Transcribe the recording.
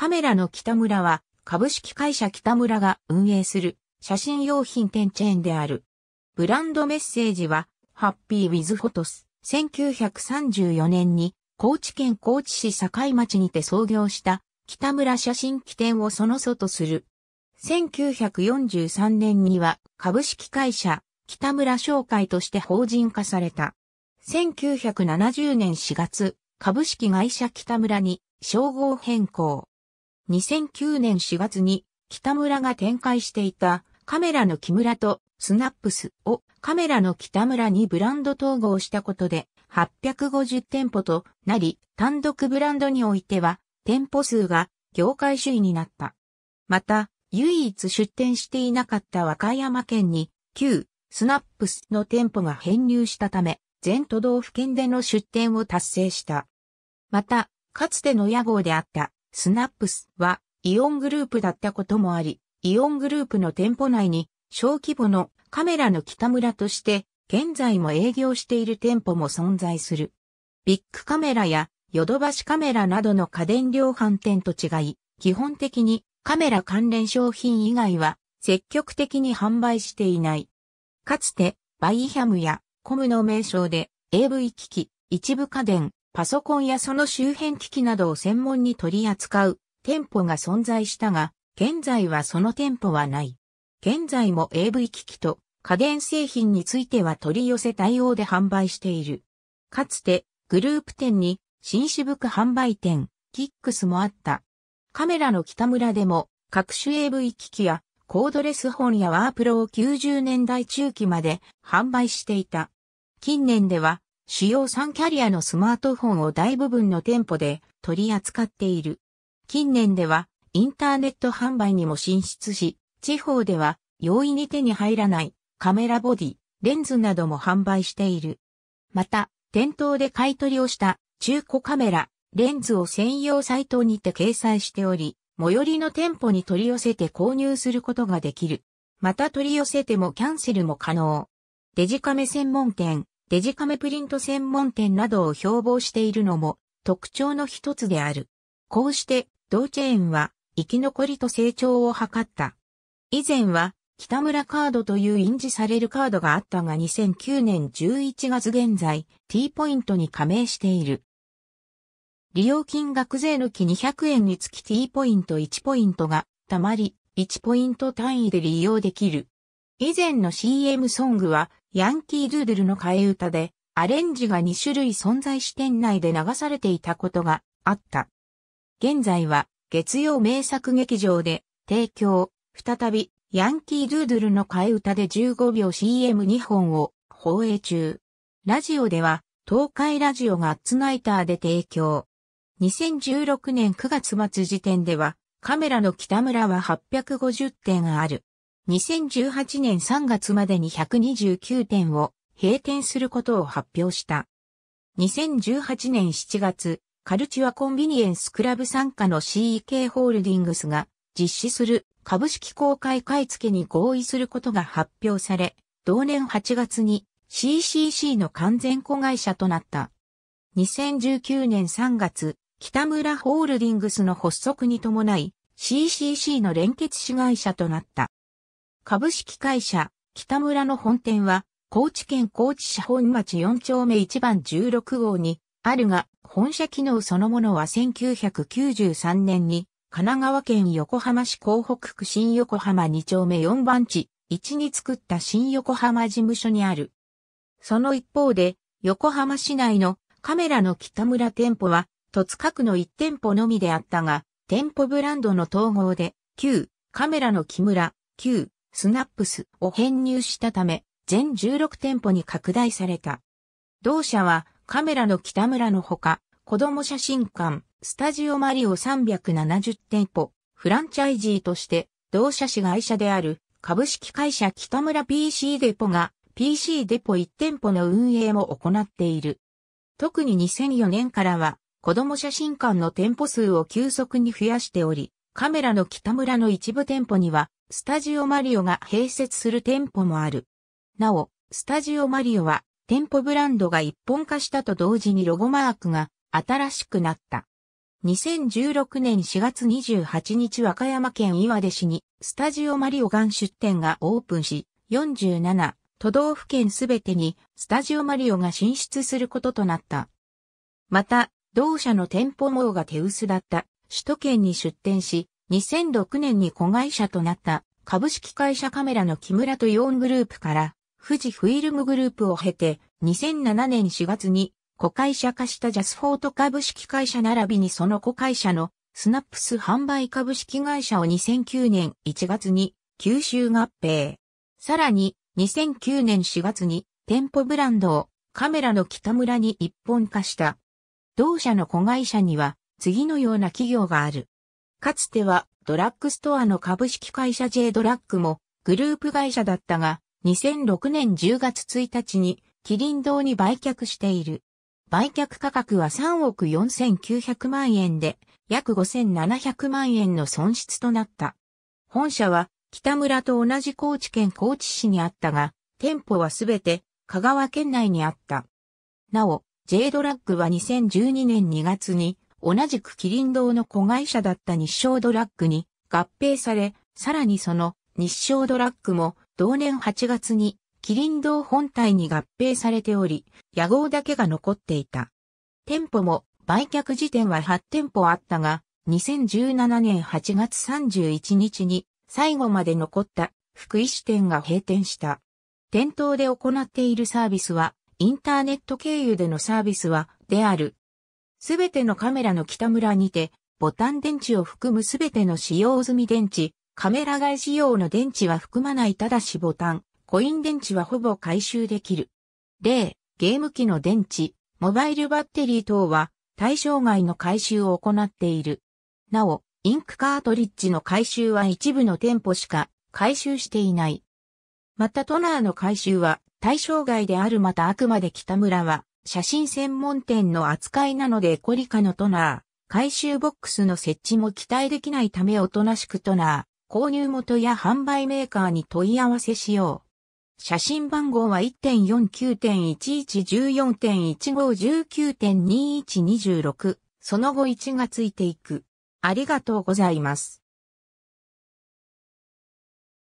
カメラの北村は株式会社北村が運営する写真用品店チェーンである。ブランドメッセージはハッピーウィズフォトス1934年に高知県高知市境町にて創業した北村写真機店をその祖とする。1943年には株式会社北村商会として法人化された。1970年4月、株式会社北村に称号変更。2009年4月に北村が展開していたカメラの木村とスナップスをカメラの北村にブランド統合したことで850店舗となり単独ブランドにおいては店舗数が業界首位になった。また唯一出店していなかった和歌山県に旧スナップスの店舗が編入したため全都道府県での出店を達成した。また、かつての屋号であったスナップスはイオングループだったこともあり、イオングループの店舗内に小規模のカメラの北村として現在も営業している店舗も存在する。ビッグカメラやヨドバシカメラなどの家電量販店と違い、基本的にカメラ関連商品以外は積極的に販売していない。かつてバイハムやコムの名称で AV 機器、一部家電、パソコンやその周辺機器などを専門に取り扱う店舗が存在したが、現在はその店舗はない。現在も AV 機器と家電製品については取り寄せ対応で販売している。かつてグループ店に新士服販売店、キックスもあった。カメラの北村でも各種 AV 機器やコードレス本やワープロを90年代中期まで販売していた。近年では主要3キャリアのスマートフォンを大部分の店舗で取り扱っている。近年ではインターネット販売にも進出し、地方では容易に手に入らないカメラボディ、レンズなども販売している。また、店頭で買い取りをした中古カメラ、レンズを専用サイトにて掲載しており、最寄りの店舗に取り寄せて購入することができる。また取り寄せてもキャンセルも可能。デジカメ専門店、デジカメプリント専門店などを標榜しているのも特徴の一つである。こうして同チェーンは生き残りと成長を図った。以前は北村カードという印字されるカードがあったが2009年11月現在 T ポイントに加盟している。利用金額税抜き200円につき T ポイント1ポイントがたまり1ポイント単位で利用できる。以前の CM ソングはヤンキードゥードゥルの替え歌で、アレンジが2種類存在し店内で流されていたことがあった。現在は、月曜名作劇場で、提供、再び、ヤンキードゥードゥルの替え歌で15秒 CM2 本を放映中。ラジオでは、東海ラジオがッツナイターで提供。2016年9月末時点では、カメラの北村は850点ある。2018年3月までに129店を閉店することを発表した。2018年7月、カルチュアコンビニエンスクラブ参加の CEK ホールディングスが実施する株式公開買付に合意することが発表され、同年8月に CCC の完全子会社となった。2019年3月、北村ホールディングスの発足に伴い、CCC の連結子会社となった。株式会社、北村の本店は、高知県高知市本町4丁目1番16号に、あるが、本社機能そのものは1993年に、神奈川県横浜市港北区新横浜2丁目4番地、1に作った新横浜事務所にある。その一方で、横浜市内のカメラの北村店舗は、戸塚区の1店舗のみであったが、店舗ブランドの統合で、旧カメラの木村、旧スナップスを編入したため、全16店舗に拡大された。同社はカメラの北村のほか、子供写真館、スタジオマリオ370店舗、フランチャイジーとして、同社市会社である株式会社北村 PC デポが PC デポ1店舗の運営も行っている。特に2004年からは子供写真館の店舗数を急速に増やしており、カメラの北村の一部店舗には、スタジオマリオが併設する店舗もある。なお、スタジオマリオは、店舗ブランドが一本化したと同時にロゴマークが新しくなった。2016年4月28日和歌山県岩出市にスタジオマリオガン出店がオープンし、47都道府県すべてにスタジオマリオが進出することとなった。また、同社の店舗網が手薄だった首都圏に出店し、2006年に子会社となった株式会社カメラの木村とヨングループから富士フィルムグループを経て2007年4月に子会社化したジャスフォート株式会社並びにその子会社のスナップス販売株式会社を2009年1月に吸収合併。さらに2009年4月に店舗ブランドをカメラの北村に一本化した。同社の子会社には次のような企業がある。かつてはドラッグストアの株式会社 J ドラッグもグループ会社だったが、2006年10月1日にキリン堂に売却している。売却価格は3億4900万円で、約5700万円の損失となった。本社は北村と同じ高知県高知市にあったが、店舗はすべて香川県内にあった。なお、J ドラッグは2012年2月に同じく麒麟堂の子会社だった日照ドラッグに合併され、さらにその日照ドラッグも同年8月に麒麟堂本体に合併されており、屋号だけが残っていた。店舗も売却時点は8店舗あったが、2017年8月31日に最後まで残った福井支店が閉店した。店頭で行っているサービスは、インターネット経由でのサービスは、である、すべてのカメラの北村にて、ボタン電池を含むすべての使用済み電池、カメラ外仕様の電池は含まないただしボタン、コイン電池はほぼ回収できる。例、ゲーム機の電池、モバイルバッテリー等は対象外の回収を行っている。なお、インクカートリッジの回収は一部の店舗しか回収していない。またトナーの回収は対象外であるまたあくまで北村は写真専門店の扱いなのでコリカのトナー、回収ボックスの設置も期待できないためおとなしくトナー、購入元や販売メーカーに問い合わせしよう。写真番号は1.49.1114.1519.2126。その後1がついていく。ありがとうございます。